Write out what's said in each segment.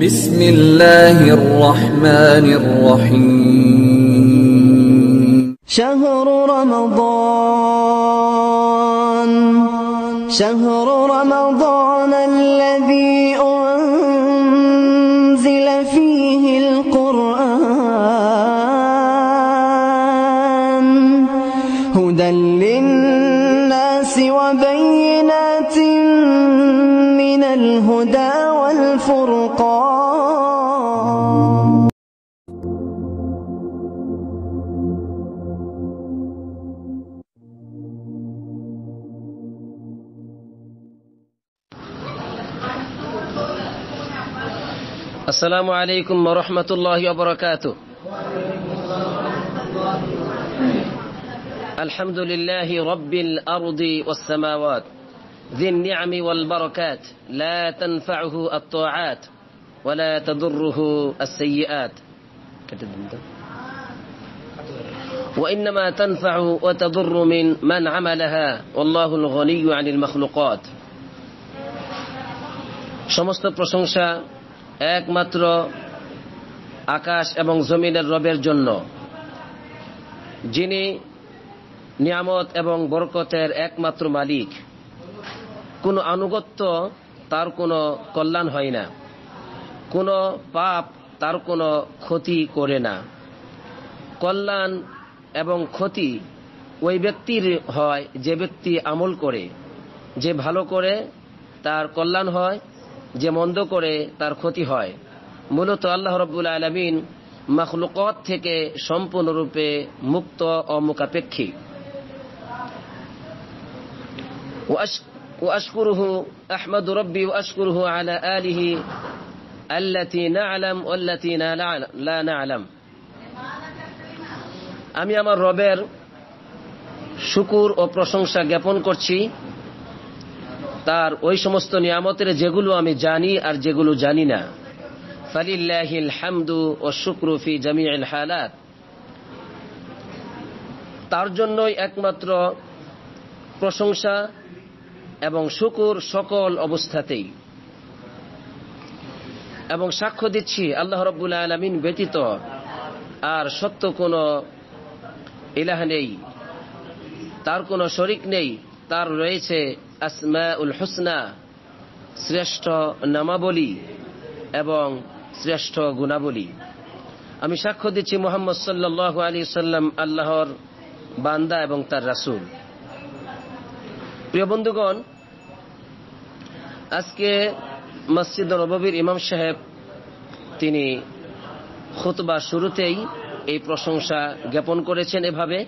بسم الله الرحمن الرحيم شهر رمضان شهر رمضان السلام عليكم ورحمة الله وبركاته الحمد لله رب الأرض والسماوات ذي النعم والبركات لا تنفعه الطاعات ولا تضره السيئات وإنما تنفع وتضر من من عملها والله الغني عن المخلوقات সমস্ত প্রশংসা একমাত্র আকাশ এবং জমিনের রবের জন্য যিনি নিয়ামত এবং বরকতের একমাত্র মালিক কোনো আনুগত্য তার কোনো কল্যাণ হয় না কোনো পাপ তার কোনো ক্ষতি করে না কল্যাণ এবং ক্ষতি ওই ব্যক্তির হয় যে ব্যক্তি আমল করে যে ভালো করে তার কল্যাণ হয় যে মন্দ করে তার ক্ষতি হয় মূলত আল্লাহ রব্বুল আলমিন মখলুকত থেকে সম্পূর্ণরূপে মুক্ত অমুকাপেক্ষী وأشكره أحمد ربي وأشكره على آله التي نعلم والتي لا نعلم আমি আমার রবের শুকুর ও প্রশংসা জ্ঞাপন করছি তার ওই সমস্ত নিয়ামতের যেগুলো আমি জানি আর যেগুলো জানি না ফালিল্লাহিল হামদু ও শুক্রুফি জামিয়াল হালাত তার জন্যই একমাত্র প্রশংসা এবং শুকুর সকল অবস্থাতেই এবং সাক্ষ্য দিচ্ছি আল্লাহ রব্বুল আলমিন ব্যতীত আর সত্য কোন ইলাহ নেই তার কোনো শরিক নেই তার রয়েছে আসমা উল শ্রেষ্ঠ নামাবলী এবং শ্রেষ্ঠ গুণাবলী আমি সাক্ষ্য দিচ্ছি মোহাম্মদ সাল্লাহ আলী সাল্লাম আল্লাহর বান্দা এবং তার রাসুল প্রিয় বন্ধুগণ আজকে মসজিদ নববীর ইমাম সাহেব তিনি খুতবা শুরুতেই এই প্রশংসা জ্ঞাপন করেছেন এভাবে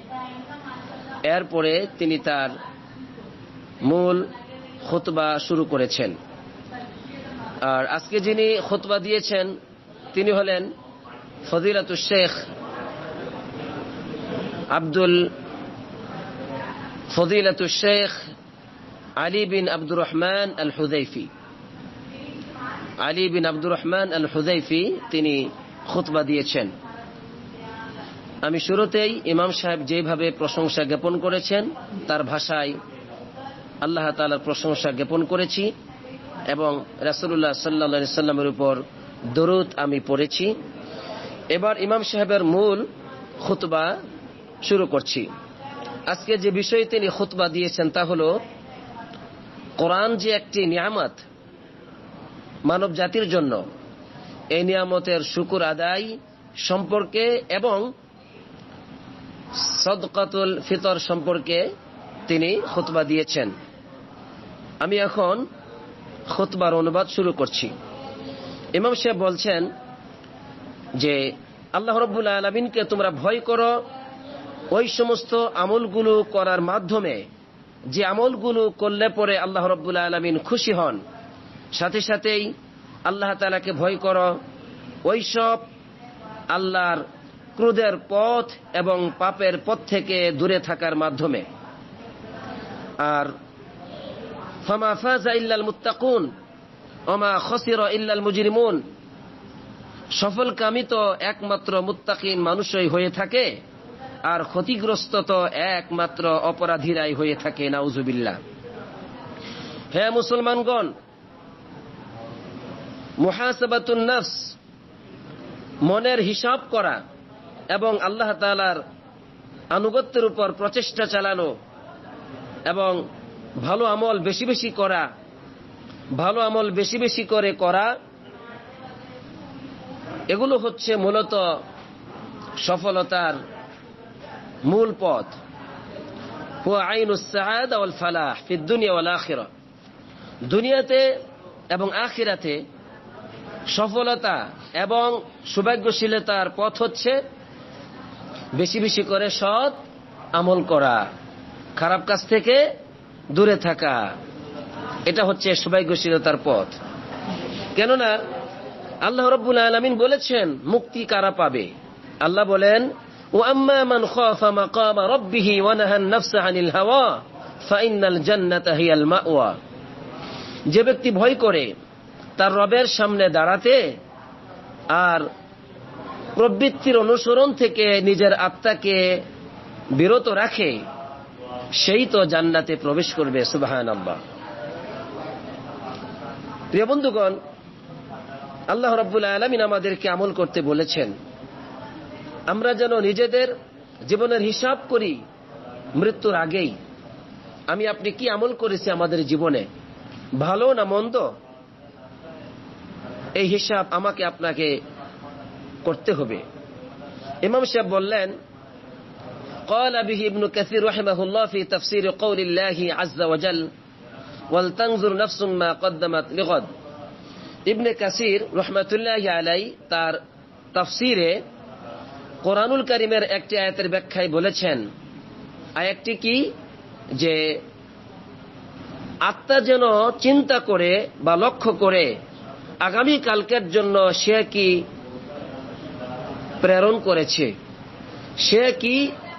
এরপরে তিনি তার মূল খোতবা শুরু করেছেন আর আজকে যিনি খোতবা দিয়েছেন তিনি হলেন ফজিলাতুল শেখ আব্দুল ফজিলাতুল শেখ আলী বিন আব্দুর রহমান আল হুজাইফি আলী বিন আব্দুর রহমান আল হুজাইফি তিনি খুতবা দিয়েছেন আমি শুরুতেই ইমাম সাহেব যেভাবে প্রশংসা জ্ঞাপন করেছেন তার ভাষায় আল্লাহ তালার প্রশংসা জ্ঞাপন করেছি এবং রাসুল্লাহ সাল্লা সাল্লামের উপর দরুদ আমি পড়েছি এবার ইমাম সাহেবের মূল খুতবা শুরু করছি আজকে যে বিষয়ে তিনি খুতবা দিয়েছেন তা হল কোরআন যে একটি নিয়ামত মানব জাতির জন্য এই নিয়ামতের শুকুর আদায় সম্পর্কে এবং সদকাতুল ফিতর সম্পর্কে তিনি খুতবা দিয়েছেন আমি এখন খোতবার অনুবাদ শুরু করছি ইমাম সাহেব বলছেন যে আল্লাহ রব্বুল আলমিনকে তোমরা ভয় করো ওই সমস্ত আমলগুলো করার মাধ্যমে যে আমলগুলো করলে পরে আল্লাহ রব্বুল আলমিন খুশি হন সাথে সাথেই আল্লাহ তালাকে ভয় করো সব আল্লাহর ক্রুদের পথ এবং পাপের পথ থেকে দূরে থাকার মাধ্যমে আর ফামা ফাজা ইল্লাল মুত্তাকুন অমা খসির ইল্লাল মুজরিমুন সফল কামিত একমাত্র মুত্তাকিন মানুষই হয়ে থাকে আর ক্ষতিগ্রস্ত তো একমাত্র অপরাধীরাই হয়ে থাকে নাউজুবিল্লা হে মুসলমানগণ মুহাসাবাতুন নফস মনের হিসাব করা এবং আল্লাহ তালার আনুগত্যের উপর প্রচেষ্টা চালানো এবং ভালো আমল বেশি বেশি করা ভালো আমল বেশি বেশি করে করা এগুলো হচ্ছে মূলত সফলতার মূল পথ দুনিয়াতে এবং আখিরাতে সফলতা এবং সৌভাগ্যশীলতার পথ হচ্ছে বেশি বেশি করে সৎ আমল করা খারাপ কাজ থেকে দূরে থাকা এটা হচ্ছে সবাইগশীলতার পথ কেননা আল্লাহ রব্বুল আলমিন বলেছেন মুক্তি কারা পাবে আল্লাহ বলেন ও আম্মান যে ব্যক্তি ভয় করে তার রবের সামনে দাঁড়াতে আর প্রবৃত্তির অনুসরণ থেকে নিজের আত্মাকে বিরত রাখে সেই তো জান্নাতে প্রবেশ করবে সুবাহান আব্বা প্রিয় বন্ধুগণ আল্লাহ রব্বুল আলমিন আমাদেরকে আমল করতে বলেছেন আমরা যেন নিজেদের জীবনের হিসাব করি মৃত্যুর আগেই আমি আপনি কি আমল করেছি আমাদের জীবনে ভালো না মন্দ এই হিসাব আমাকে আপনাকে করতে হবে ইমাম সাহেব বললেন قال به ابن كثير رحمه الله في تفسير قول الله عز وجل ولتنظر نفس ما قدمت لغد ابن ইবনে কাসির রহমাতুল্লাহ আলাই তার তাফসিরে কোরআনুল করিমের একটি আয়াতের ব্যাখ্যায় বলেছেন আয়াতটি কি যে আত্মা যেন চিন্তা করে বা লক্ষ্য করে আগামী কালকের জন্য সে কি প্রেরণ করেছে সে কি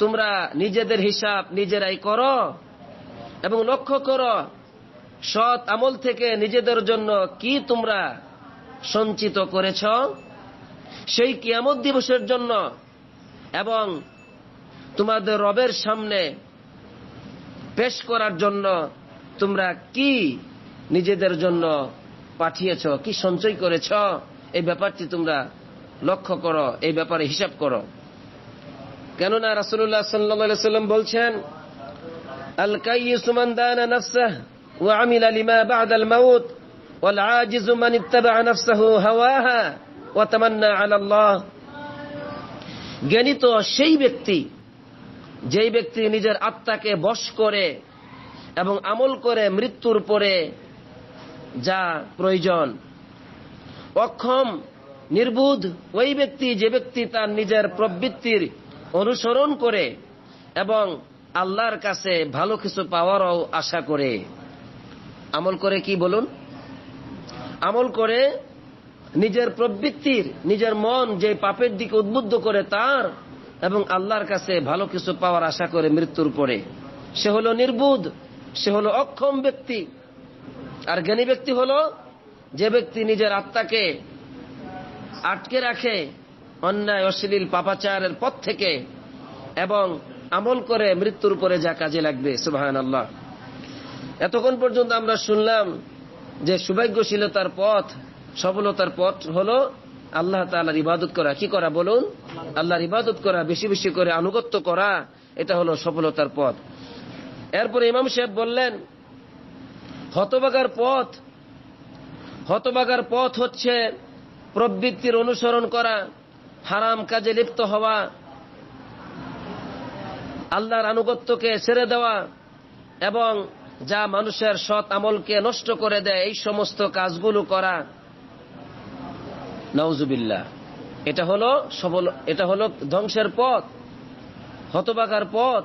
তোমরা নিজেদের হিসাব নিজেরাই করো এবং লক্ষ্য করো সৎ আমল থেকে নিজেদের জন্য কি তোমরা সঞ্চিত করেছ সেই কিয়ামত দিবসের জন্য এবং তোমাদের রবের সামনে পেশ করার জন্য তোমরা কি নিজেদের জন্য পাঠিয়েছ কি সঞ্চয় করেছ এই ব্যাপারটি তোমরা লক্ষ্য করো এই ব্যাপারে হিসাব করো কেননা রাসুল্লাহ সাল্লাম বলছেন আল কাইসুমান সেই ব্যক্তি যেই ব্যক্তি নিজের আত্মাকে বশ করে এবং আমল করে মৃত্যুর পরে যা প্রয়োজন অক্ষম নির্বুধ ওই ব্যক্তি যে ব্যক্তি তার নিজের প্রবৃত্তির অনুসরণ করে এবং আল্লাহর কাছে ভালো কিছু পাওয়ারও আশা করে আমল করে কি বলুন আমল করে নিজের প্রবৃত্তির নিজের মন যে পাপের দিকে উদ্বুদ্ধ করে তার এবং আল্লাহর কাছে ভালো কিছু পাওয়ার আশা করে মৃত্যুর পরে সে হল নির্বুধ সে হল অক্ষম ব্যক্তি আর জ্ঞানী ব্যক্তি হলো যে ব্যক্তি নিজের আত্মাকে আটকে রাখে অন্যায় অশ্লীল পাপাচারের পথ থেকে এবং আমল করে মৃত্যুর উপরে যা কাজে লাগবে সুবাহান আল্লাহ এতক্ষণ পর্যন্ত আমরা শুনলাম যে সৌভাগ্যশীলতার পথ সফলতার পথ হলো আল্লাহ তালার ইবাদত করা কি করা বলুন আল্লাহর ইবাদত করা বেশি বেশি করে আনুগত্য করা এটা হলো সফলতার পথ এরপর ইমাম সাহেব বললেন হতবাগার পথ হতবাগার পথ হচ্ছে প্রবৃত্তির অনুসরণ করা হারাম কাজে লিপ্ত হওয়া আল্লাহর আনুগত্যকে ছেড়ে দেওয়া এবং যা মানুষের সৎ আমলকে নষ্ট করে দেয় এই সমস্ত কাজগুলো করা নজুবিল্লা এটা হলো সবল এটা হল ধ্বংসের পথ হতবাকার পথ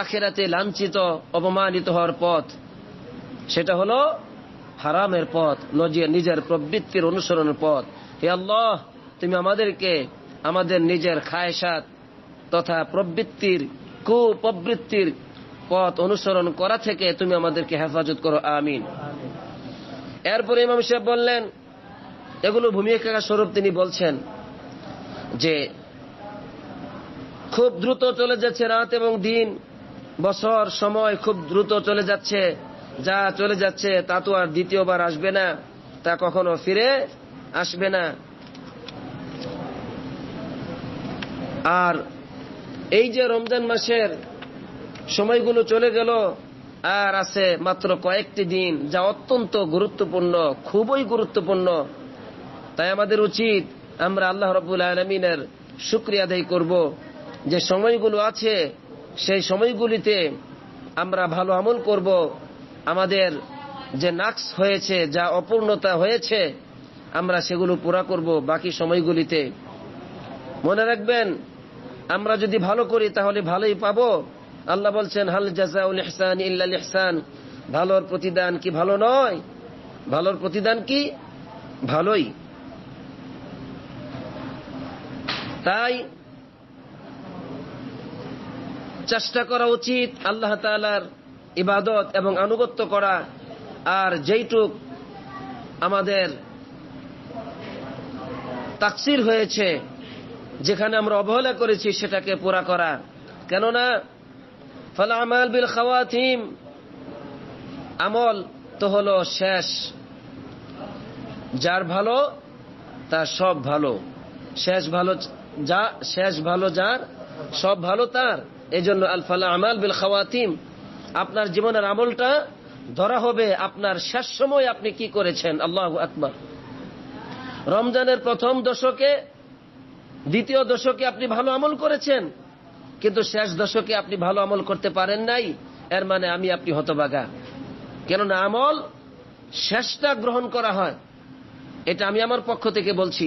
আখেরাতে লাঞ্ছিত অপমানিত হওয়ার পথ সেটা হলো হারামের পথ নজির নিজের প্রবৃত্তির অনুসরণের পথ হে আল্লাহ তুমি আমাদেরকে আমাদের নিজের খায়সাত তথা প্রবৃত্তির কুপ্রবৃত্তির পথ অনুসরণ করা থেকে তুমি আমাদেরকে হেফাজত করো আমিন এরপরে ইমাম সাহেব বললেন এগুলো ভূমিকা স্বরূপ তিনি বলছেন যে খুব দ্রুত চলে যাচ্ছে রাত এবং দিন বছর সময় খুব দ্রুত চলে যাচ্ছে যা চলে যাচ্ছে তা তো আর দ্বিতীয়বার আসবে না তা কখনো ফিরে আসবে না আর এই যে রমজান মাসের সময়গুলো চলে গেল আর আছে মাত্র কয়েকটি দিন যা অত্যন্ত গুরুত্বপূর্ণ খুবই গুরুত্বপূর্ণ তাই আমাদের উচিত আমরা আল্লাহ রবুল আলমিনের শুক্রিয়া আদায় করব যে সময়গুলো আছে সেই সময়গুলিতে আমরা ভালো আমল করব আমাদের যে নাক্স হয়েছে যা অপূর্ণতা হয়েছে আমরা সেগুলো পুরা করব বাকি সময়গুলিতে মনে রাখবেন আমরা যদি ভালো করি তাহলে ভালোই পাবো আল্লাহ বলছেন হাল জাজাউল ইহসান ইল্লাল ইহসান ভালোর প্রতিদান কি ভালো নয় ভালোর প্রতিদান কি ভালোই তাই চেষ্টা করা উচিত আল্লাহ তালার ইবাদত এবং আনুগত্য করা আর যেইটুক আমাদের তাকসির হয়েছে যেখানে আমরা অবহেলা করেছি সেটাকে পুরা করা কেননা ফলে আমাল বিল খাওয়াথিম আমল তো হল শেষ যার ভালো তার সব ভালো শেষ ভালো যা শেষ ভালো যার সব ভালো তার এই জন্য আলফালা আমাল বিল খাওয়াতিম আপনার জীবনের আমলটা ধরা হবে আপনার শেষ সময় আপনি কি করেছেন আল্লাহ আকবর রমজানের প্রথম দশকে দ্বিতীয় দশকে আপনি ভালো আমল করেছেন কিন্তু শেষ দশকে আপনি ভালো আমল করতে পারেন নাই এর মানে আমি আপনি হতবাগা কেননা আমল শেষটা গ্রহণ করা হয় এটা আমি আমার পক্ষ থেকে বলছি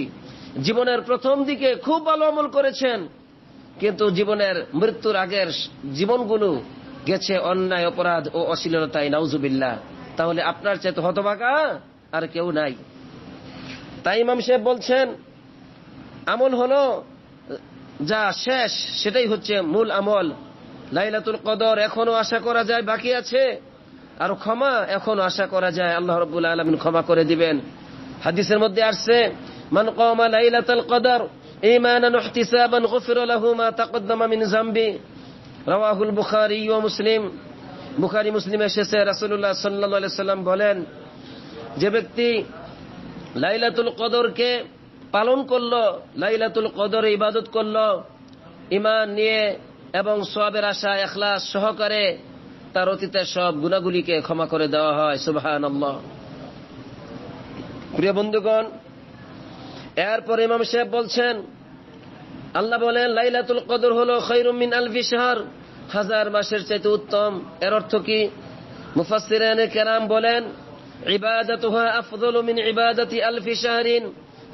জীবনের প্রথম দিকে খুব ভালো আমল করেছেন কিন্তু জীবনের মৃত্যুর আগের জীবনগুলো গেছে অন্যায় অপরাধ ও অশ্লীলতায় নাউজুবিল্লা তাহলে আপনার চেয়ে তো হতবাগা আর কেউ নাই তাই মাম সাহেব বলছেন আমল হলো যা শেষ সেটাই হচ্ছে মূল আমল লাইলাতুল কদর এখনো আশা করা যায় বাকি আছে আর ক্ষমা এখনো আশা করা যায় আল্লাহ রবুল্লা আলমিন ক্ষমা করে দিবেন হাদিসের মধ্যে আসছে মান কমা লাইলাতুল কদর মা মুসলিম বলেন যে ব্যক্তি লাইলাতুল কদরকে পালন করলো লাইলাতুল কদর ইবাদত করলো ইমান নিয়ে এবং সবের আশা এখলাস সহকারে তার অতীতের সব গুণাগুলিকে ক্ষমা করে দেওয়া হয় সুবাহ প্রিয় বন্ধুগণ এরপর ইমাম সাহেব বলছেন আল্লাহ বলেন লাইলাতুল কদর হলো খৈরুমিন আলফি শাহর হাজার মাসের চাইতে উত্তম এর অর্থ কি মুফাসিরানে কেরাম বলেন ইবাদত আফদুল মিন ইবাদতি আলফি শাহরিন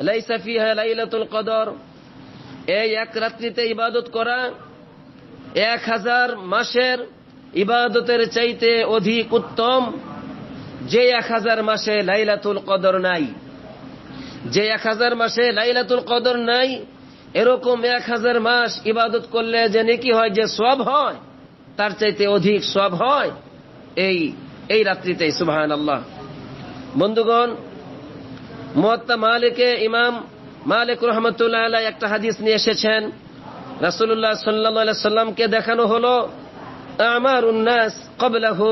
লাইসা ফিহা লাইলাতুল কদর এই এক রাত্রিতে ইবাদত করা এক হাজার মাসের ইবাদতের চাইতে অধিক উত্তম যে এক হাজার মাসে লাইলাতুল কদর নাই যে এক হাজার মাসে লাইলাতুল কদর নাই এরকম এক হাজার মাস ইবাদত করলে যে নেকি হয় যে সব হয় তার চাইতে অধিক সব হয় এই এই রাত্রিতে সুবাহ আল্লাহ বন্ধুগণ মোয়াত্তা মালিকে ইমাম মালিক রহমতুল্লাহ আলাই একটা হাদিস নিয়ে এসেছেন রাসুল্লাহ সাল্লা সাল্লামকে দেখানো হলো আমার উন্নাস কবলাহু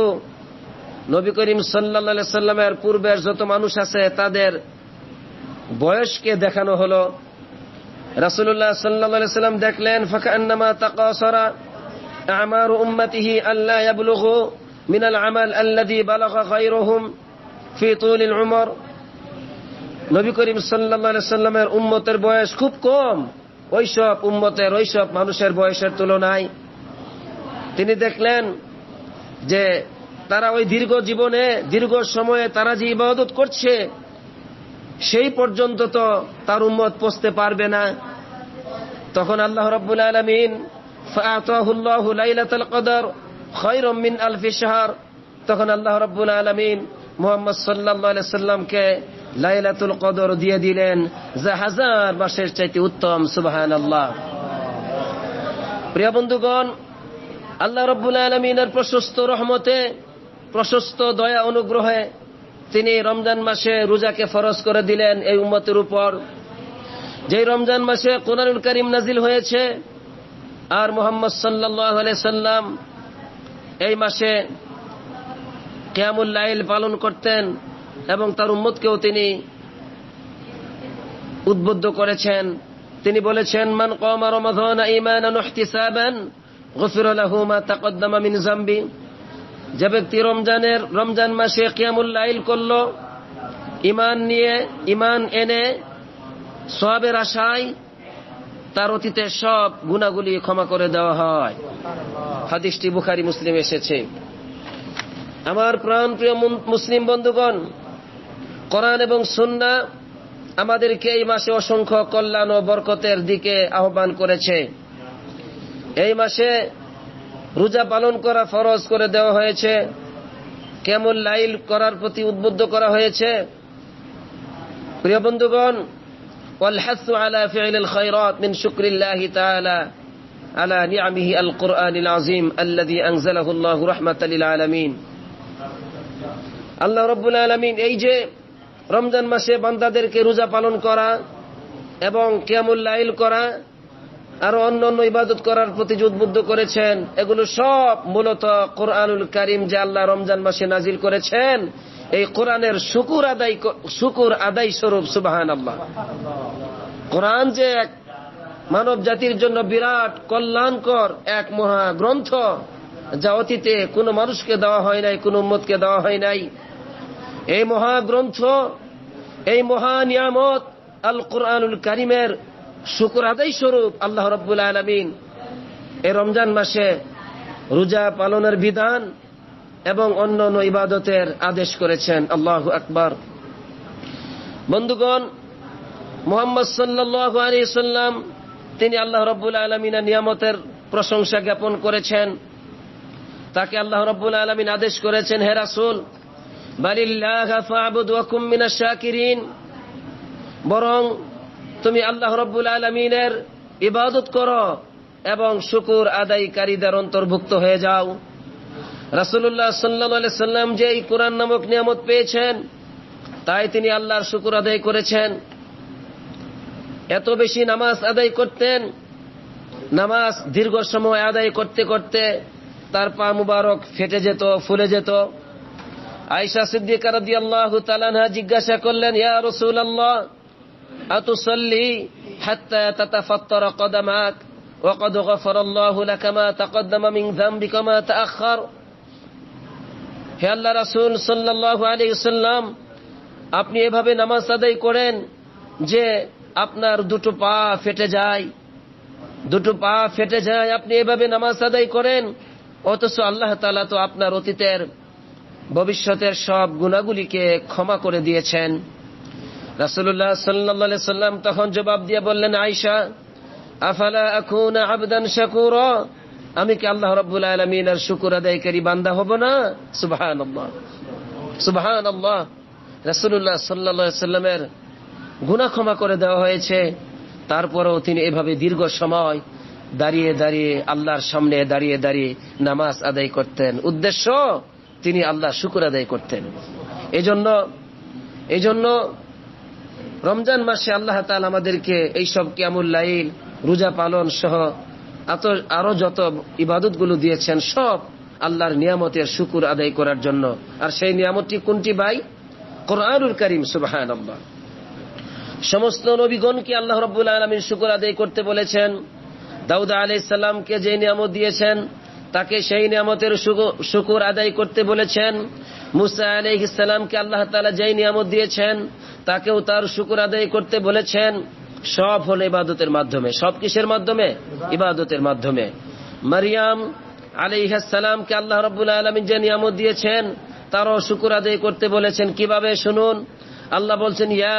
নবী করিম সাল্লা সাল্লামের পূর্বের যত মানুষ আছে তাদের বয়সকে দেখানো হলো রাসুল্লাহ সাল্লা সাল্লাম দেখলেন ফাঁকা তাকাসরা আমার উম্মতিহি আল্লাহ ইয়াবলুঘু মিনাল আমাল আল্লাযী বালাগা গায়রুহুম ফি তুলিল উমর নবী করিম সাল্লা সাল্লামের উম্মতের বয়স খুব কম ওইসব উম্মতের ওইসব মানুষের বয়সের তুলনায় তিনি দেখলেন যে তারা ওই দীর্ঘ জীবনে দীর্ঘ সময়ে তারা যে ইবাদত করছে সেই পর্যন্ত তো তার উম্মত পৌঁছতে পারবে না তখন আল্লাহ রব্বুল আলমিন তখন আল্লাহ রব্বুল আলমিন মোহাম্মদ সাল্লা সাল্লামকে লাইলাতুল কদর দিয়ে দিলেন যা হাজার মাসের চাইতে উত্তম সুবাহান আল্লাহ প্রিয় বন্ধুগণ আল্লাহ রব্বুল আলমিনের প্রশস্ত রহমতে প্রশস্ত দয়া অনুগ্রহে তিনি রমজান মাসে রোজাকে ফরজ করে দিলেন এই উম্মতের উপর যে রমজান মাসে কোরআনুল করিম নাজিল হয়েছে আর মোহাম্মদ সাল্লাহ সাল্লাম এই মাসে ক্যামুল লাইল পালন করতেন এবং তার উম্মতকেও তিনি উদ্বুদ্ধ করেছেন তিনি বলেছেন মান কমা রমাধন ইমান ইহতিসাবান মা তাকদ্দামা মিন যে ব্যক্তি রমজানের রমজান মাসে কিয়ামুল্লাইল করল ইমান নিয়ে ইমান এনে সবের আশায় তার অতীতে সব গুণাগুলি ক্ষমা করে দেওয়া হয় হাদিসটি বুখারি মুসলিম এসেছে আমার প্রাণ প্রিয় মুসলিম বন্ধুগণ কোরআন এবং সুন্না আমাদেরকে এই মাসে অসংখ্য কল্যাণ ও বরকতের দিকে আহ্বান করেছে এই মাসে রোজা পালন করা ফরজ করে দেওয়া হয়েছে কেমন লাইল করার প্রতি উদ্বুদ্ধ করা হয়েছে প্রিয় বন্ধুগণ আল্লাহ রব্বুল আলমিন এই যে রমজান মাসে বান্দাদেরকে রোজা পালন করা এবং কিয়ামুল লাইল করা আর অন্য অন্য ইবাদত করার প্রতি উদ্বুদ্ধ করেছেন এগুলো সব মূলত কোরআনুল করিম যে আল্লাহ রমজান মাসে নাজিল করেছেন এই কোরআনের শুকুর আদায় শুকুর আদায় স্বরূপ সুবাহান আল্লাহ কোরআন যে এক মানব জাতির জন্য বিরাট কল্যাণকর এক মহা গ্রন্থ যা অতীতে কোনো মানুষকে দেওয়া হয় নাই কোনো উম্মতকে দেওয়া হয় নাই এই মহাগ্রন্থ এই মহানিয়ামত আল কোরআনুল কারিমের শুকুর আদাই স্বরূপ আল্লাহ রব্বুল আলমিন এই রমজান মাসে রোজা পালনের বিধান এবং অন্য অন্য ইবাদতের আদেশ করেছেন আল্লাহ আকবর বন্ধুগণ মোহাম্মদ সাল্লাহ আলী সাল্লাম তিনি আল্লাহ রব্বুল আলমিনের নিয়ামতের প্রশংসা জ্ঞাপন করেছেন তাকে আল্লাহ রব্বুল আলমিন আদেশ করেছেন হেরাসুল বরং তুমি আল্লাহ রব্বুল আলমিনের ইবাদত করো এবং শুকুর আদায়কারীদের অন্তর্ভুক্ত হয়ে যাও রাসুল্লাহ সাল্লা সাল্লাম যে এই কোরআন নামক নিয়ামত পেয়েছেন তাই তিনি আল্লাহর শুকুর আদায় করেছেন এত বেশি নামাজ আদায় করতেন নামাজ দীর্ঘ সময় আদায় করতে করতে তার পা মুবারক ফেটে যেত ফুলে যেত আয়সা সিদ্দিক রাদি আল্লাহ তালানহা জিজ্ঞাসা করলেন ইয়া রসুল আল্লাহ আতুসল্লি হাত্তা তাতাফাত্তর কদামাক وقد غفر الله لك ما تقدم من ذنبك ما تأخر হে আল্লাহ রাসুল সাল্লাহ আলিয়াল্লাম আপনি এভাবে নামাজ আদায় করেন যে আপনার দুটো পা ফেটে যায় দুটো পা ফেটে যায় আপনি এভাবে নামাজ আদায় করেন অথচ আল্লাহ তালা তো আপনার অতীতের ভবিষ্যতের সব গুণাগুলিকে ক্ষমা করে দিয়েছেন রাসুল্লাহ সাল্লা সাল্লাম তখন জবাব দিয়ে বললেন আয়সা আফালা আখুন আবদান শাকুর আমি কি আল্লাহ রব্বুল আর শুকুর আদায়কারী বান্দা হব না সুবাহান সুবাহান আল্লাহ রাসুল্লাহ সাল্লা সাল্লামের গুণা ক্ষমা করে দেওয়া হয়েছে তারপরেও তিনি এভাবে দীর্ঘ সময় দাঁড়িয়ে দাঁড়িয়ে আল্লাহর সামনে দাঁড়িয়ে দাঁড়িয়ে নামাজ আদায় করতেন উদ্দেশ্য তিনি আল্লাহ শুকুর আদায় করতেন এজন্য এজন্য রমজান মাসে আল্লাহ তাল আমাদেরকে এইসব কিয়ামুল লাইল রোজা পালন সহ এত আরো যত ইবাদতগুলো দিয়েছেন সব আল্লাহর নিয়ামতের শুকুর আদায় করার জন্য আর সেই নিয়ামতটি কোনটি ভাই কোরআনুল করিম সুবাহান সমস্ত নবীগণকে আল্লাহ রব্বুল আলমীর শুকুর আদায় করতে বলেছেন দাউদা আলাইসাল্লামকে যে নিয়ামত দিয়েছেন তাকে সেই নিয়ামতের শুকুর আদায় করতে বলেছেন মুসা আলি ইসলামকে আল্লাহ তালা যেই নিয়ামত দিয়েছেন তাকেও তার শুকুর আদায় করতে বলেছেন সব হল ইবাদতের মাধ্যমে সব কিসের মাধ্যমে ইবাদতের মাধ্যমে মারিয়াম আলী ইহাসালামকে আল্লাহ রবুল্লা আলমী যে নিয়ামত দিয়েছেন তারও শুকুর আদায় করতে বলেছেন কিভাবে শুনুন আল্লাহ বলছেন ইয়া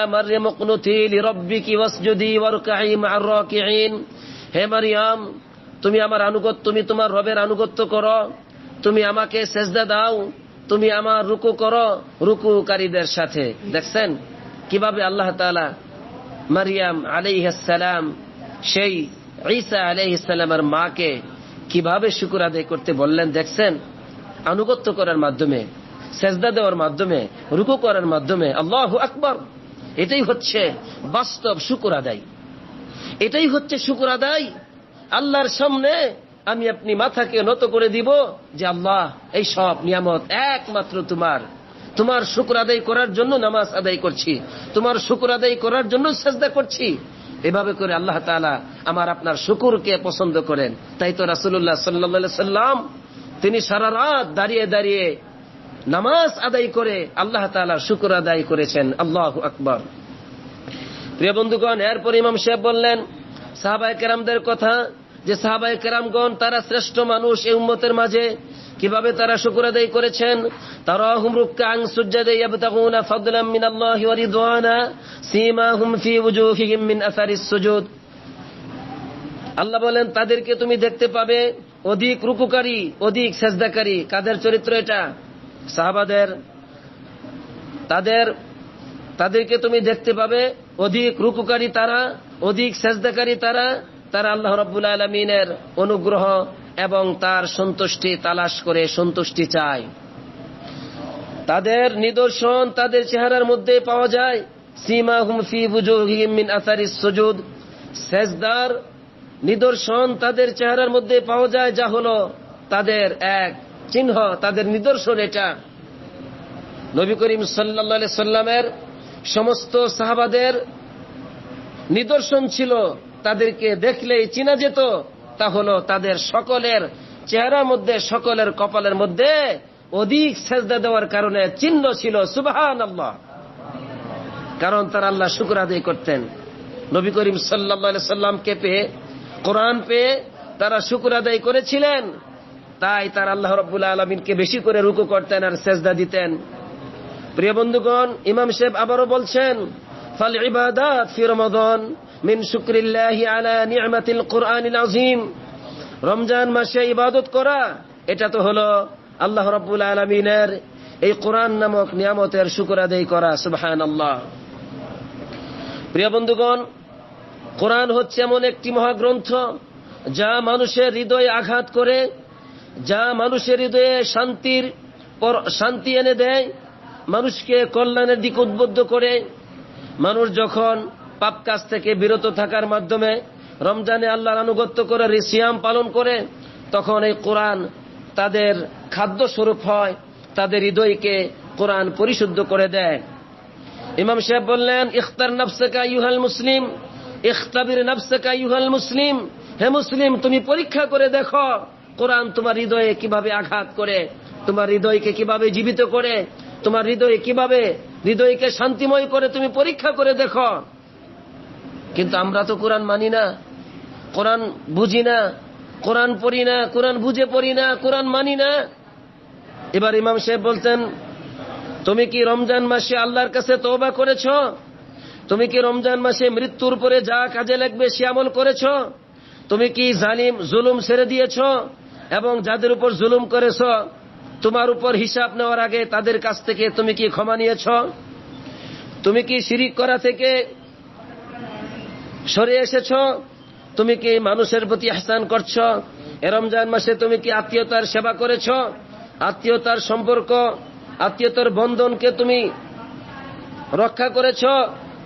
হে মারিয়াম তুমি আমার আনুগত তুমি তোমার রবের আনুগত্য করো তুমি আমাকে সেজদা দাও তুমি আমার রুকু করো রুকুকারীদের সাথে দেখছেন কিভাবে আল্লাহ তালা মারিয়াম আলাইহাসালাম সেই ঈসা আলাইহিসাল্লামের মাকে কিভাবে শুকুর আদায় করতে বললেন দেখছেন আনুগত্য করার মাধ্যমে সেজদা দেওয়ার মাধ্যমে রুকু করার মাধ্যমে আল্লাহ আকবর এটাই হচ্ছে বাস্তব শুকুর আদায় এটাই হচ্ছে শুকুর আদায় আল্লাহর সামনে আমি আপনি মাথাকে নত করে দিব যে আল্লাহ এই সব নিয়ামত একমাত্র তোমার তোমার শুক্র আদায় করার জন্য নামাজ আদায় করছি তোমার শুক্র আদায় করার জন্য সাজদা করছি এভাবে করে আল্লাহ তালা আমার আপনার শুকুরকে পছন্দ করেন তাই তো রাসুল্লাহ সাল্লা সাল্লাম তিনি সারা রাত দাঁড়িয়ে দাঁড়িয়ে নামাজ আদায় করে আল্লাহ তালা শুকুর আদায় করেছেন আল্লাহ আকবর প্রিয় বন্ধুগণ এরপর ইমাম সাহেব বললেন সাহাবায় কেরামদের কথা যে সাহাবাই কেরামগণ তারা শ্রেষ্ঠ মানুষ এই উম্মতের মাঝে কিভাবে তারা শুকুর আদায় করেছেন তারাহুম রুক্কাং আং ইয়াবতাগুনা মিন সুজুদ আল্লাহ বলেন তাদেরকে তুমি দেখতে পাবে অধিক রুকুকারী অধিক সেজদাকারী কাদের চরিত্র এটা সাহাবাদের তাদের তাদেরকে তুমি দেখতে পাবে অধিক রুকুকারী তারা অধিক সেজদাকারী তারা তারা আল্লাহ রব্বুল আলমিনের অনুগ্রহ এবং তার সন্তুষ্টি তালাশ করে সন্তুষ্টি চায় তাদের নিদর্শন তাদের চেহারার মধ্যে পাওয়া যায় সীমা হুমফি বুজুহিমিন আসারি সজুদ সেজদার নিদর্শন তাদের চেহারার মধ্যে পাওয়া যায় যা হল তাদের এক চিহ্ন তাদের নিদর্শন এটা নবী করিম সাল্লা সাল্লামের সমস্ত সাহাবাদের নিদর্শন ছিল তাদেরকে দেখলেই চিনা যেত তা হলো তাদের সকলের চেহারা মধ্যে সকলের কপালের মধ্যে অধিক সেজদা দেওয়ার কারণে চিহ্ন ছিল সুবাহান আল্লাহ কারণ তারা আল্লাহ শুক্র আদায় করতেন নবী করিম সাল্লা সাল্লামকে পেয়ে কোরআন পেয়ে তারা শুক্র আদায় করেছিলেন তাই তার আল্লাহ রব্বুল আলমিনকে বেশি করে রুকু করতেন আর সেজদা দিতেন প্রিয় বন্ধুগণ ইমাম সাহেব আবারও বলছেন ফাল ইবাদাত ফি রমাদন মিন শুক্রিল্লাহি আলা নিয়ামাতিল কোরআনিল আজিম রমজান মাসে ইবাদত করা এটা তো হলো আল্লাহ রব্বুল আলমিনের এই কোরআন নামক নিয়ামতের শুকর আদায় করা সুবাহান আল্লাহ প্রিয় বন্ধুগণ কোরআন হচ্ছে এমন একটি মহাগ্রন্থ যা মানুষের হৃদয়ে আঘাত করে যা মানুষের হৃদয়ে শান্তির শান্তি এনে দেয় মানুষকে কল্যাণের দিকে উদ্বুদ্ধ করে মানুষ যখন পাপ কাজ থেকে বিরত থাকার মাধ্যমে রমজানে আল্লাহর আনুগত্য করে রিসিয়াম পালন করে তখন এই কোরআন তাদের খাদ্য স্বরূপ হয় তাদের হৃদয়কে কোরআন পরিশুদ্ধ করে দেয় ইমাম সাহেব বললেন ইখতার নবসেকা ইউহাল মুসলিম ইখতাবির নবসেকা ইউহাল মুসলিম হে মুসলিম তুমি পরীক্ষা করে দেখো কোরআন তোমার হৃদয়ে কিভাবে আঘাত করে তোমার হৃদয়কে কিভাবে জীবিত করে তোমার হৃদয়ে কিভাবে হৃদয়কে শান্তিময় করে তুমি পরীক্ষা করে দেখো কিন্তু আমরা তো কোরআন মানি না কোরআন বুঝি না কোরআন পড়ি না কোরআন বুঝে পড়ি না কোরআন মানি না এবার ইমাম সাহেব বলতেন তুমি কি রমজান মাসে আল্লাহর কাছে তৌবা করেছ তুমি কি রমজান মাসে মৃত্যুর পরে যা কাজে লাগবে সে আমল করেছ তুমি কি জালিম জুলুম ছেড়ে দিয়েছ এবং যাদের উপর জুলুম করেছ তোমার উপর হিসাব নেওয়ার আগে তাদের কাছ থেকে তুমি কি ক্ষমা নিয়েছ তুমি কি শিরিক করা থেকে সরে এসেছ তুমি কি মানুষের প্রতি আহসান করছ এ রমজান মাসে তুমি কি আত্মীয়তার সেবা করেছ আত্মীয়তার সম্পর্ক আত্মীয়তার বন্ধনকে তুমি রক্ষা করেছ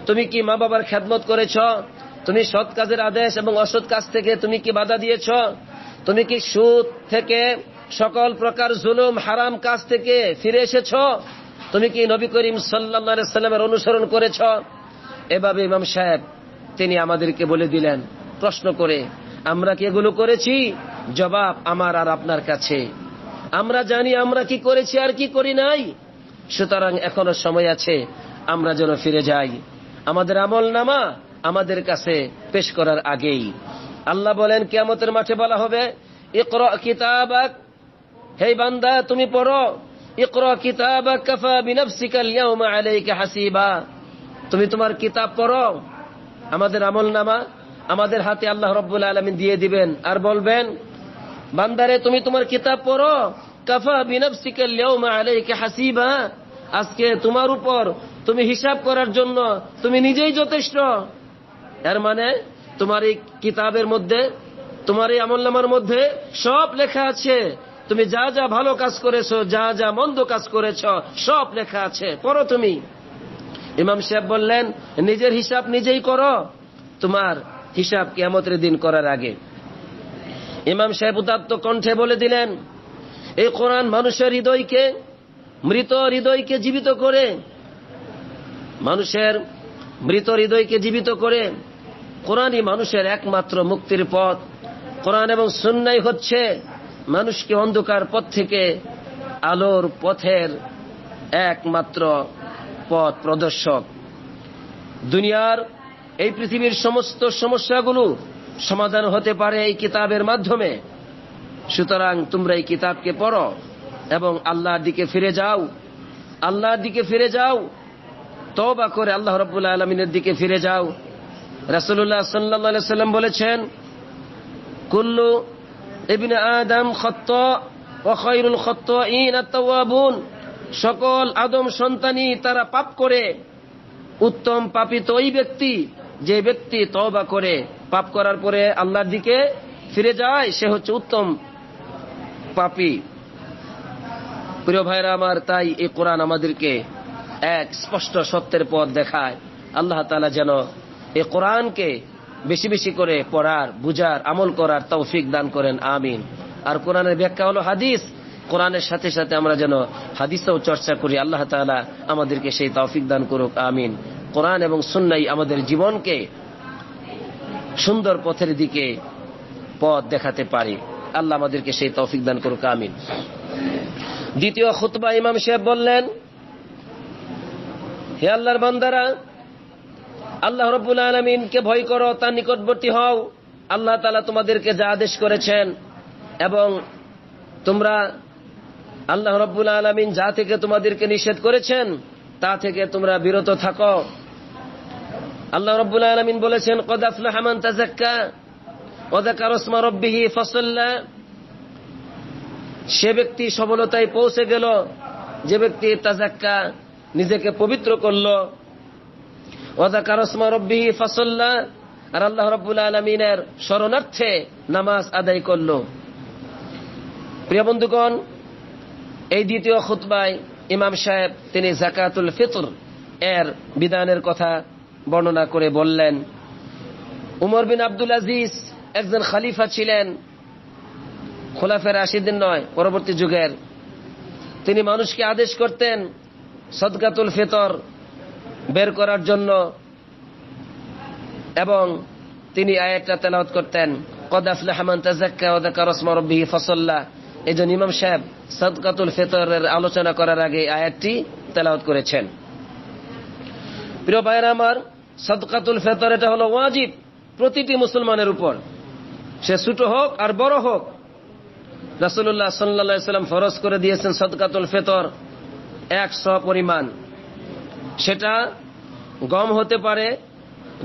তুমি কি মা বাবার খ্যাতমত করেছ তুমি সৎ কাজের আদেশ এবং অসৎ কাজ থেকে তুমি কি বাধা দিয়েছ তুমি কি সুদ থেকে সকল প্রকার জুলুম হারাম কাজ থেকে ফিরে এসেছ তুমি কি নবী করিম সাল্লা সাল্লামের অনুসরণ করেছ এভাবে ইমাম সাহেব তিনি আমাদেরকে বলে দিলেন প্রশ্ন করে আমরা কি এগুলো করেছি জবাব আমার আর আপনার কাছে আমরা জানি আমরা কি করেছি আর কি করি নাই সুতরাং এখনো সময় আছে আমরা যেন ফিরে যাই আমাদের আমল নামা আমাদের কাছে পেশ করার আগেই আল্লাহ বলেন কেমতের মাঠে বলা হবে ইকর কিতাব হে বান্দা তুমি পড়ো ইকর কিতাবাক কাফা বিনাফসিকাল ইয়াউমা আলাইকা হাসিবা তুমি তোমার কিতাব পড়ো আমাদের আমল নামা আমাদের হাতে আল্লাহ রব্বুল আলমিন দিয়ে দিবেন আর বলবেন বান্দারে তুমি তোমার কিতাব পড়ো কাফা বিনবসিকে হাসিবা আজকে তোমার উপর তুমি হিসাব করার জন্য তুমি নিজেই যথেষ্ট এর মানে তোমার এই কিতাবের মধ্যে তোমার এই আমল নামার মধ্যে সব লেখা আছে তুমি যা যা ভালো কাজ করেছো যা যা মন্দ কাজ করেছ সব লেখা আছে পড়ো তুমি ইমাম সাহেব বললেন নিজের হিসাব নিজেই করো তোমার হিসাব কিয়ামতের দিন করার আগে ইমাম সাহেব উদাত্ত কণ্ঠে বলে দিলেন এই কোরআন মানুষের হৃদয়কে মৃত হৃদয়কে জীবিত করে মানুষের মৃত হৃদয়কে জীবিত করে কোরআনই মানুষের একমাত্র মুক্তির পথ কোরআন এবং সুন্নাই হচ্ছে মানুষকে অন্ধকার পথ থেকে আলোর পথের একমাত্র পথ প্রদর্শক দুনিয়ার এই পৃথিবীর সমস্ত সমস্যাগুলো সমাধান হতে পারে এই কিতাবের মাধ্যমে সুতরাং তোমরা এই কিতাবকে পড় এবং আল্লাহর দিকে ফিরে যাও আল্লাহর দিকে ফিরে যাও তবা করে আল্লাহ রব্বুল আলমিনের দিকে ফিরে যাও রাসুল্লাহ সাল্লাম বলেছেন কুল্লু এবিন আদম খত্ত ও খৈরুল খত্ত ইন আত্মাবুন সকল আদম সন্তানই তারা পাপ করে উত্তম তো ওই ব্যক্তি যে ব্যক্তি তবা করে পাপ করার পরে আল্লাহর দিকে ফিরে যায় সে হচ্ছে উত্তম পাপি প্রিয় ভাইরা আমার তাই এই কোরআন আমাদেরকে এক স্পষ্ট সত্যের পথ দেখায় আল্লাহ তালা যেন এই কোরআনকে বেশি বেশি করে পড়ার বুঝার আমল করার তৌফিক দান করেন আমিন আর কোরআনের ব্যাখ্যা হলো হাদিস কোরআনের সাথে সাথে আমরা যেন হাদিসাও চর্চা করি আল্লাহ তালা আমাদেরকে সেই তৌফিক দান করুক আমিন কোরআন এবং সুন্নাই আমাদের জীবনকে সুন্দর পথের দিকে পথ দেখাতে পারে আল্লাহ আমাদেরকে সেই তৌফিক দান করুক আমিন দ্বিতীয় খুতবা ইমাম সাহেব বললেন হে আল্লাহর বান্দারা আল্লাহ রব্বুল আলমিনকে ভয় করো তার নিকটবর্তী হও আল্লাহ তালা তোমাদেরকে যা আদেশ করেছেন এবং তোমরা আল্লাহ রব্বুল আলমিন যা থেকে তোমাদেরকে নিষেধ করেছেন তা থেকে তোমরা বিরত থাকো আল্লাহ রব্বুল আলমিন বলেছেন কদাফলা হামান তাজাক্কা ওদাকারসমা রব্বিহি ফসল্লা সে ব্যক্তি সবলতায় পৌঁছে গেল যে ব্যক্তি তাজাক্কা নিজেকে পবিত্র করল ওদাকারসমা রব্বিহি ফসল্লা আর আল্লাহ রব্বুল আলমিনের শরণার্থে নামাজ আদায় করল প্রিয় বন্ধুগণ এই দ্বিতীয় খুতবায় ইমাম সাহেব তিনি জাকাতুল ফিতর এর বিধানের কথা বর্ণনা করে বললেন উমর বিন আব্দুল আজিজ একজন খালিফা ছিলেন খোলাফের আশিদিন নয় পরবর্তী যুগের তিনি মানুষকে আদেশ করতেন সদকাতুল ফেতর বের করার জন্য এবং তিনি আয়াতটা তেলাওত করতেন কদাফলা হামান তাজাক্কা ওদাকা রসমরব্বি ফসল্লাহ এই জন্য ইমাম সাহেব সদকাতুল ফেতরের আলোচনা করার আগে আয়াতটি তেলাওত করেছেন প্রিয় ভাইয়ের আমার সদকাতুল ফেতর এটা হলো ওয়াজিব প্রতিটি মুসলমানের উপর সে ছোট হোক আর বড় হোক রাসুল্লাহ সাল্লাম ফরজ করে দিয়েছেন সদকাতুল ফেতর একশো পরিমাণ সেটা গম হতে পারে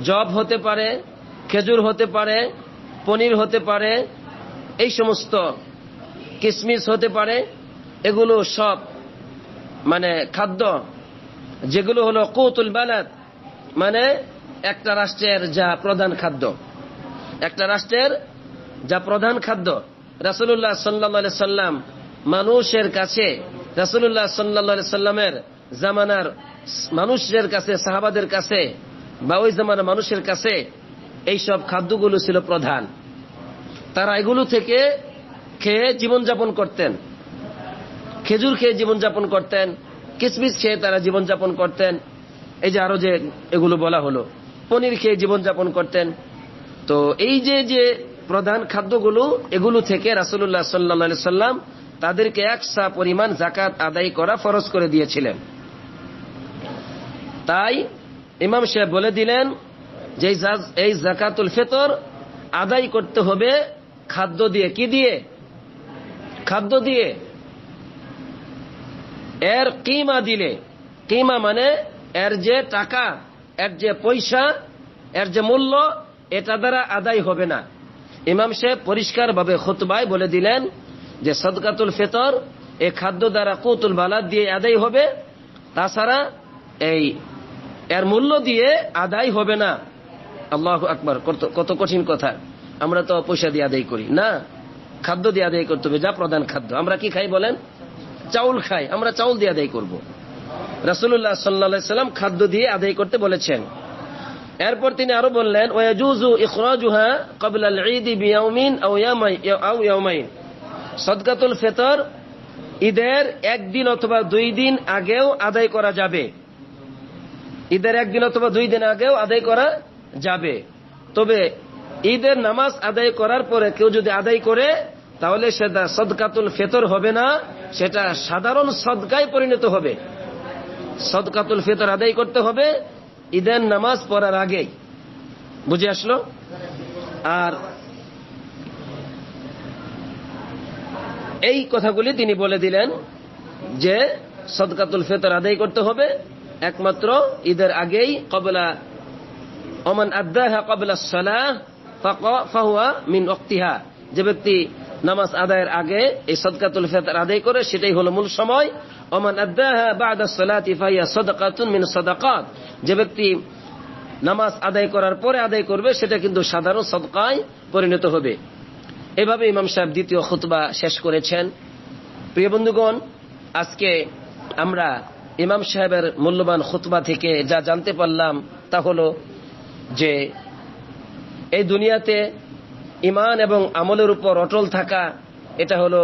জব হতে পারে খেজুর হতে পারে পনির হতে পারে এই সমস্ত কিসমিস হতে পারে এগুলো সব মানে খাদ্য যেগুলো হলো কৌতুল বালাদ মানে একটা রাষ্ট্রের যা প্রধান খাদ্য একটা রাষ্ট্রের যা প্রধান খাদ্য রাসুল্লাহ সাল্লাহ সাল্লাম মানুষের কাছে রাসুল্লাহ সাল্লাহ সাল্লামের জামানার মানুষের কাছে সাহাবাদের কাছে বা ওই জামানার মানুষের কাছে এইসব খাদ্যগুলো ছিল প্রধান তারা এগুলো থেকে খেয়ে জীবনযাপন করতেন খেজুর খেয়ে জীবনযাপন করতেন কিসমিস খেয়ে তারা জীবনযাপন করতেন এই যে আরো যে এগুলো বলা হলো পনির খেয়ে জীবনযাপন করতেন তো এই যে যে প্রধান খাদ্যগুলো এগুলো থেকে রাসুল্লাহ সাল্লা সাল্লাম তাদেরকে একসা পরিমাণ জাকাত আদায় করা ফরজ করে দিয়েছিলেন তাই ইমাম সাহেব বলে দিলেন যে এই জাকাতুল ফেতর আদায় করতে হবে খাদ্য দিয়ে কি দিয়ে খাদ্য দিয়ে এর কিমা দিলে কিমা মানে এর যে টাকা এর যে পয়সা এর যে মূল্য এটা দ্বারা আদায় হবে না ইমাম সাহেব পরিষ্কারভাবে খোতবায় বলে দিলেন যে সদকাতুল ফেতর এই খাদ্য দ্বারা কুতুল বালাদ দিয়ে আদায় হবে তাছাড়া এই এর মূল্য দিয়ে আদায় হবে না আল্লাহ আকবর কত কঠিন কথা আমরা তো পয়সা দিয়ে আদায় করি না খাদ্য দিয়ে আদায় করতে হবে যা প্রধান খাদ্য আমরা কি খাই বলেন চাউল খাই আমরা চাউল দিয়ে আদায় করব রাসুল্লাহ সাল্লাহাম খাদ্য দিয়ে আদায় করতে বলেছেন এরপর তিনি আরো বললেন ওয়াজুজু ইখরাজুহা কবল ঈদ বিয়াউমিন আও ইয়াউমাইন সদকাতুল ফিতর ঈদের একদিন অথবা দুই দিন আগেও আদায় করা যাবে ঈদের একদিন অথবা দুই দিন আগেও আদায় করা যাবে তবে ঈদের নামাজ আদায় করার পরে কেউ যদি আদায় করে তাহলে সেটা সদকাতুল ফেতর হবে না সেটা সাধারণ সদকায় পরিণত হবে সদকাতুল ফেতর আদায় করতে হবে ঈদের নামাজ পড়ার আগেই বুঝে আসলো আর এই কথাগুলি তিনি বলে দিলেন যে সদকাতুল ফেতর আদায় করতে হবে একমাত্র ঈদের আগেই কবলা অমান আদাহা কবলা সালাহ মিন অক্তিহা যে ব্যক্তি নামাজ আদায়ের আগে এই সদকাতুল ফেতার আদায় করে সেটাই হলো মূল সময় ওমান মিন সদাকাত যে ব্যক্তি নামাজ আদায় করার পরে আদায় করবে সেটা কিন্তু সাধারণ সদকায় পরিণত হবে এভাবে ইমাম সাহেব দ্বিতীয় খুতবা শেষ করেছেন প্রিয় বন্ধুগণ আজকে আমরা ইমাম সাহেবের মূল্যবান খুতবা থেকে যা জানতে পারলাম তা হলো যে এই দুনিয়াতে ইমান এবং আমলের উপর অটল থাকা এটা হলো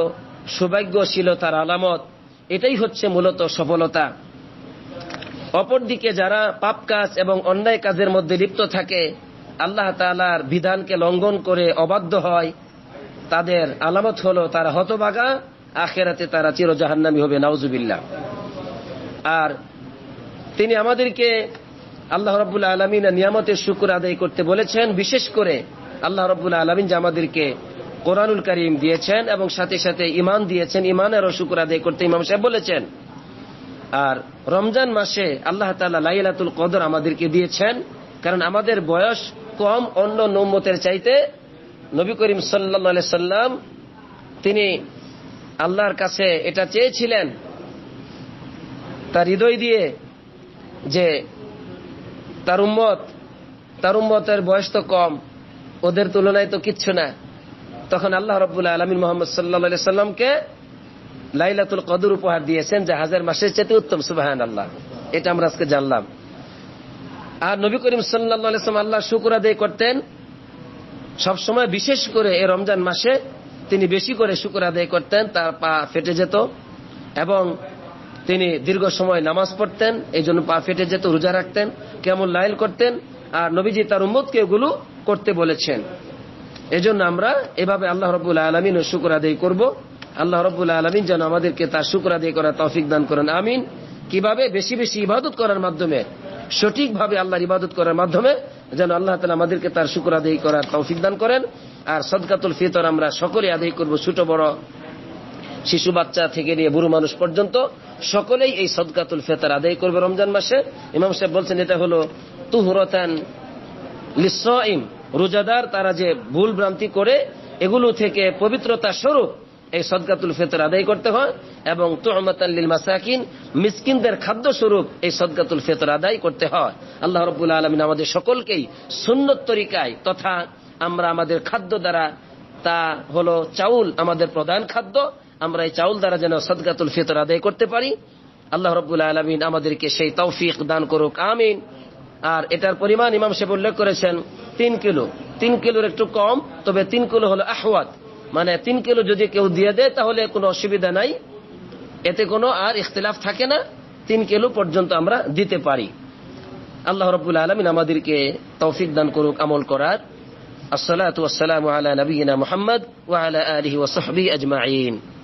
সৌভাগ্যশীলতার আলামত এটাই হচ্ছে মূলত সফলতা অপরদিকে যারা পাপ কাজ এবং অন্যায় কাজের মধ্যে লিপ্ত থাকে আল্লাহ তালার বিধানকে লঙ্ঘন করে অবাধ্য হয় তাদের আলামত হল তারা হতবাগা আখেরাতে তারা চিরজাহান্নামী হবে নাউজুবিল্লা আর তিনি আমাদেরকে আল্লাহ রবুল্লা আলমিন নিয়ামতের শুকুর আদায় করতে বলেছেন বিশেষ করে আল্লাহ রবুল্লা আলমিন যে আমাদেরকে কোরআনুল করিম দিয়েছেন এবং সাথে সাথে ইমান দিয়েছেন ইমানেরও শুকুর আদায় করতে ইমাম সাহেব বলেছেন আর রমজান মাসে আল্লাহ তালা লাইলাতুল কদর আমাদেরকে দিয়েছেন কারণ আমাদের বয়স কম অন্য নৌমতের চাইতে নবী করিম সাল্লা সাল্লাম তিনি আল্লাহর কাছে এটা চেয়েছিলেন তার হৃদয় দিয়ে যে তার উম্মত তার উম্মতের বয়স তো কম ওদের তুলনায় তো কিচ্ছু না তখন আল্লাহ রবুল্লা আলমিন মোহাম্মদ সাল্লা সাল্লামকে লাইলাতুল কদুর উপহার দিয়েছেন যে হাজার মাসের চেতে উত্তম সুবাহান আল্লাহ এটা আমরা আজকে জানলাম আর নবী করিম সাল্লাম আল্লাহ শুকুর আদায় করতেন সবসময় বিশেষ করে এই রমজান মাসে তিনি বেশি করে শুকুর আদায় করতেন তার পা ফেটে যেত এবং তিনি দীর্ঘ সময় নামাজ পড়তেন এই জন্য পা ফেটে যেত রোজা রাখতেন কেমন লাইল করতেন আর নবীজি তার উম্মদকে এগুলো করতে বলেছেন এজন্য আমরা এভাবে আল্লাহ রবুল্লা আলমিন শুকুর আদায় করব আল্লাহ রবুল্লাহ আলমিন যেন আমাদেরকে তার শুকুর আদায় করার তৌফিক দান করেন আমিন কিভাবে বেশি বেশি ইবাদত করার মাধ্যমে সঠিকভাবে আল্লাহর ইবাদত করার মাধ্যমে যেন আল্লাহ তালা আমাদেরকে তার শুকুর আদায় করার তৌফিক দান করেন আর সদকাতুল ফিতর আমরা সকলে আদায় করব ছোট বড় শিশু বাচ্চা থেকে নিয়ে বুড়ো মানুষ পর্যন্ত সকলেই এই সদকাতুল ফেতার আদায় করবে রমজান মাসে ইমাম সাহেব বলছেন এটা হলো তুহরতান লিসম রোজাদার তারা যে ভুল ভ্রান্তি করে এগুলো থেকে পবিত্রতা স্বরূপ এই সদকাতুল ফেতার আদায় করতে হয় এবং তোহমতাল্লিল মাসাকিন মিসকিনদের খাদ্য স্বরূপ এই সদকাতুল ফেতর আদায় করতে হয় আল্লাহ রবুল্লা আলমিন আমাদের সকলকেই সুন্নত তরিকায় তথা আমরা আমাদের খাদ্য দ্বারা তা হল চাউল আমাদের প্রধান খাদ্য আমরা এই চাউল দ্বারা যেন সদগাতুল ফিতর আদায় করতে পারি আল্লাহ রবুল্লা আলমিন আমাদেরকে সেই তৌফিক দান করুক আমিন আর এটার পরিমাণ ইমাম সাহেব উল্লেখ করেছেন তিন কিলো তিন কিলোর একটু কম তবে তিন কিলো হলো আহওয়াত মানে তিন কিলো যদি কেউ দিয়ে দেয় তাহলে কোনো অসুবিধা নাই এতে কোনো আর ইখতলাফ থাকে না তিন কিলো পর্যন্ত আমরা দিতে পারি আল্লাহ রবুল্লা আলমিন আমাদেরকে তৌফিক দান করুক আমল করার আসসালাম আলা নবীনা মোহাম্মদ ওয়া আলা আলিহি ওয়া আজমাইন